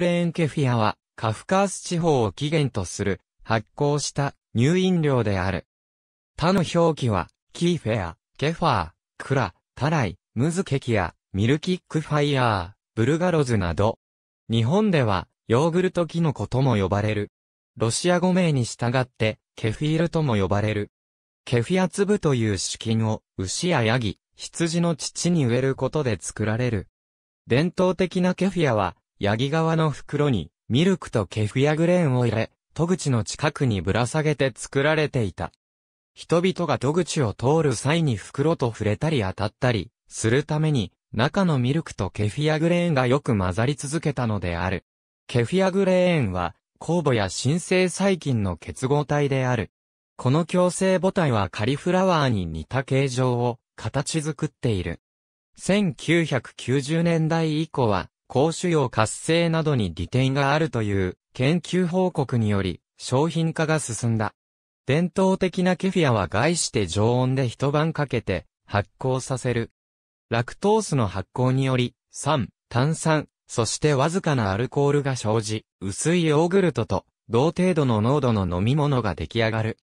レーンケフィアは、カフカース地方を起源とする、発酵した乳飲料である。他の表記は、キーフェア、ケファー、クラ、タライ、ムズケキア、ミルキックファイヤー、ブルガロズなど。日本では、ヨーグルトキノコとも呼ばれる。ロシア語名に従って、ケフィールとも呼ばれる。ケフィア粒という資金を、牛やヤギ、羊の乳に植えることで作られる。伝統的なケフィアは、ヤギ川の袋に、ミルクとケフアグレーンを入れ、戸口の近くにぶら下げて作られていた。人々が戸口を通る際に袋と触れたり当たったり、するために、中のミルクとケフィアグレーンがよく混ざり続けたのである。ケフィアグレーンは、酵母や新生細菌の結合体である。この共生母体はカリフラワーに似た形状を形作っている。1990年代以降は高腫瘍活性などに利点があるという研究報告により商品化が進んだ。伝統的なケフィアは外して常温で一晩かけて発酵させる。ラクトースの発酵により酸、炭酸、そしてわずかなアルコールが生じ、薄いヨーグルトと同程度の濃度の飲み物が出来上がる。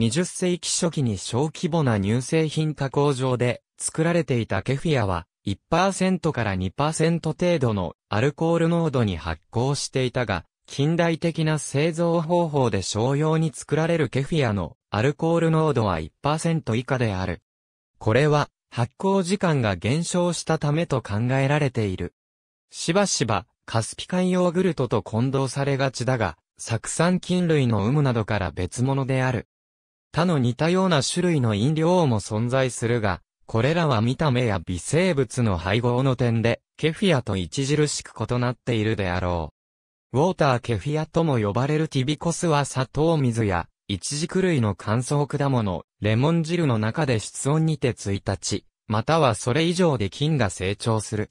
20世紀初期に小規模な乳製品加工場で作られていたケフィアは1%から2%程度のアルコール濃度に発酵していたが、近代的な製造方法で商用に作られるケフィアのアルコール濃度は1%以下である。これは発酵時間が減少したためと考えられている。しばしばカスピ海ヨーグルトと混同されがちだが、酢酸菌類の有無などから別物である。他の似たような種類の飲料も存在するが、これらは見た目や微生物の配合の点で、ケフィアと著しく異なっているであろう。ウォーターケフィアとも呼ばれるティビコスは砂糖水や、イチジク類の乾燥果物、レモン汁の中で室温にて1日、またはそれ以上で菌が成長する。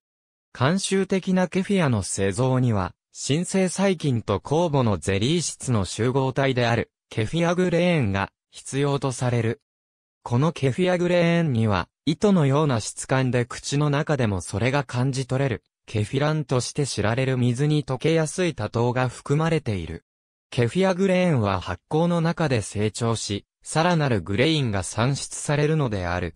慣習的なケフィアの製造には、新生細菌と酵母のゼリー質の集合体である、ケフィアグレーンが必要とされる。このケフィアグレーンには、糸のような質感で口の中でもそれが感じ取れる。ケフィランとして知られる水に溶けやすい多糖が含まれている。ケフィアグレーンは発酵の中で成長し、さらなるグレインが産出されるのである。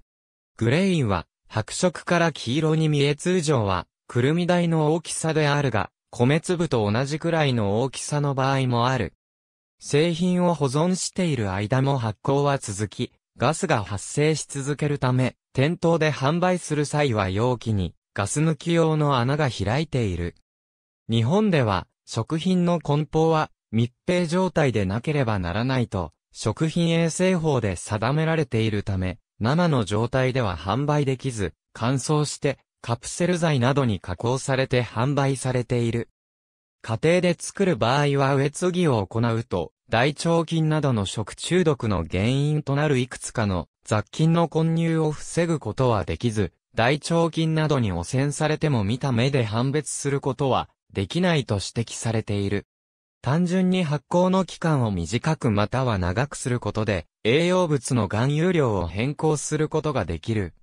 グレインは白色から黄色に見え通常は、くるみ台の大きさであるが、米粒と同じくらいの大きさの場合もある。製品を保存している間も発酵は続き、ガスが発生し続けるため、店頭で販売する際は容器にガス抜き用の穴が開いている。日本では、食品の梱包は密閉状態でなければならないと、食品衛生法で定められているため、生の状態では販売できず、乾燥してカプセル剤などに加工されて販売されている。家庭で作る場合は植え継ぎを行うと、大腸菌などの食中毒の原因となるいくつかの雑菌の混入を防ぐことはできず、大腸菌などに汚染されても見た目で判別することはできないと指摘されている。単純に発酵の期間を短くまたは長くすることで、栄養物の含有量を変更することができる。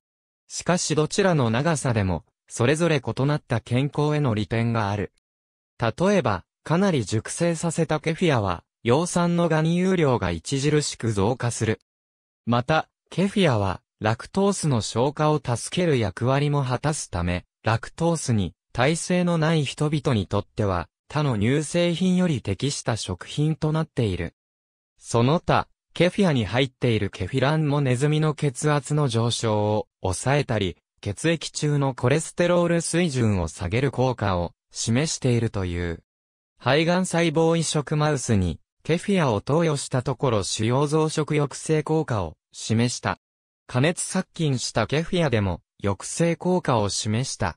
しかしどちらの長さでも、それぞれ異なった健康への利点がある。例えば、かなり熟成させたケフィアは、葉酸のガニ有量が著しく増加する。また、ケフィアは、ラクトースの消化を助ける役割も果たすため、ラクトースに耐性のない人々にとっては、他の乳製品より適した食品となっている。その他、ケフィアに入っているケフィランもネズミの血圧の上昇を抑えたり、血液中のコレステロール水準を下げる効果を示しているという。肺がん細胞移植マウスにケフィアを投与したところ主要増殖抑制効果を示した。加熱殺菌したケフィアでも抑制効果を示した。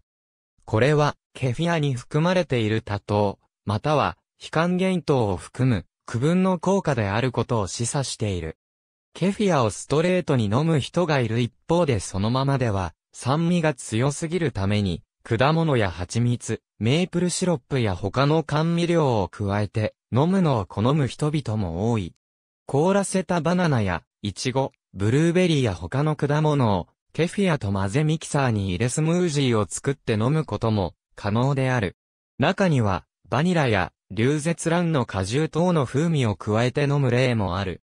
これは、ケフィアに含まれている多糖、または、非還元糖を含む区分の効果であることを示唆している。ケフィアをストレートに飲む人がいる一方でそのままでは、酸味が強すぎるために、果物や蜂蜜、メープルシロップや他の甘味料を加えて飲むのを好む人々も多い。凍らせたバナナやイチゴ、ブルーベリーや他の果物をケフィアと混ぜミキサーに入れスムージーを作って飲むことも可能である。中にはバニラやツ舌卵の果汁等の風味を加えて飲む例もある。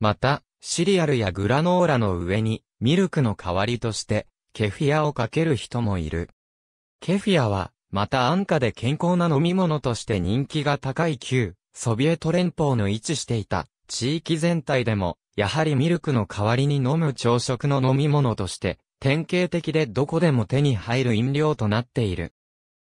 また、シリアルやグラノーラの上にミルクの代わりとしてケフィアをかける人もいる。ケフィアはまた安価で健康な飲み物として人気が高い旧、ソビエト連邦の位置していた地域全体でも、やはりミルクの代わりに飲む朝食の飲み物として、典型的でどこでも手に入る飲料となっている。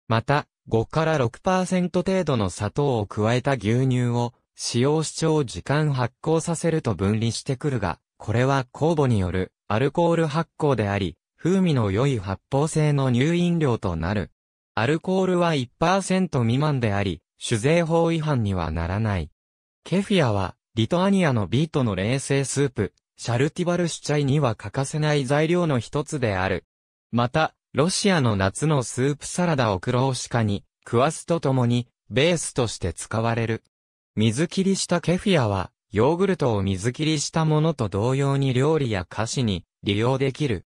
また、5から6%程度の砂糖を加えた牛乳を、使用主張時間発酵させると分離してくるが、これは酵母によるアルコール発酵であり、風味の良い発泡性の乳飲料となる。アルコールは1%未満であり、酒税法違反にはならない。ケフィアは、リトアニアのビートの冷製スープ、シャルティバルシュチャイには欠かせない材料の一つである。また、ロシアの夏のスープサラダをクローシカに、クワスとともに、ベースとして使われる。水切りしたケフィアは、ヨーグルトを水切りしたものと同様に料理や菓子に利用できる。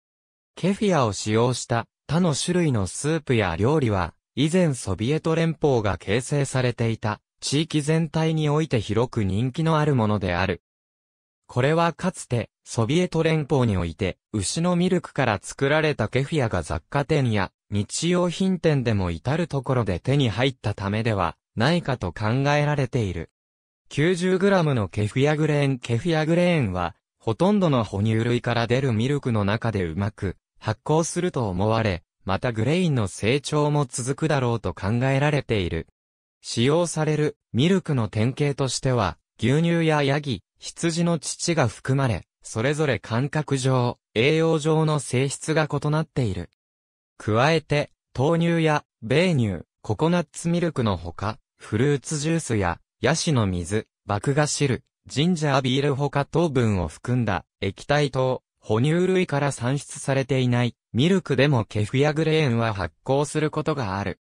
ケフィアを使用した他の種類のスープや料理は、以前ソビエト連邦が形成されていた、地域全体において広く人気のあるものである。これはかつて、ソビエト連邦において、牛のミルクから作られたケフィアが雑貨店や日用品店でも至るところで手に入ったためではないかと考えられている。90g のケフィアグレーンケフィアグレーンは、ほとんどの哺乳類から出るミルクの中でうまく発酵すると思われ、またグレインの成長も続くだろうと考えられている。使用されるミルクの典型としては、牛乳やヤギ、羊の乳が含まれ、それぞれ感覚上、栄養上の性質が異なっている。加えて、豆乳や米乳、ココナッツミルクのほか、フルーツジュースやヤシの水、麦芽汁、ジンジャービールほか糖分を含んだ液体糖、哺乳類から産出されていない、ミルクでもケフアグレーンは発酵することがある。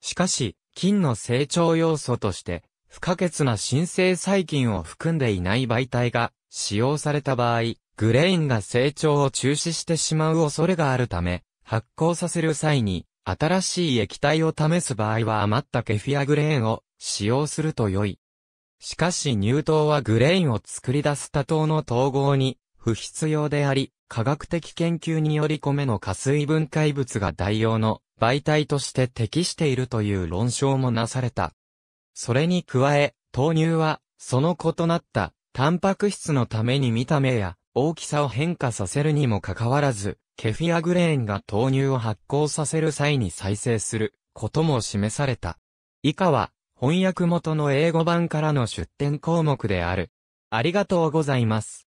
しかし、菌の成長要素として、不可欠な新生細菌を含んでいない媒体が使用された場合、グレインが成長を中止してしまう恐れがあるため、発酵させる際に、新しい液体を試す場合は余ったケフィアグレーンを使用すると良い。しかし乳糖はグレインを作り出す多糖の統合に不必要であり、科学的研究により米の加水分解物が代用の媒体として適しているという論証もなされた。それに加え、豆乳は、その異なった、タンパク質のために見た目や大きさを変化させるにもかかわらず、ケフィアグレーンが豆乳を発酵させる際に再生することも示された。以下は、翻訳元の英語版からの出典項目である。ありがとうございます。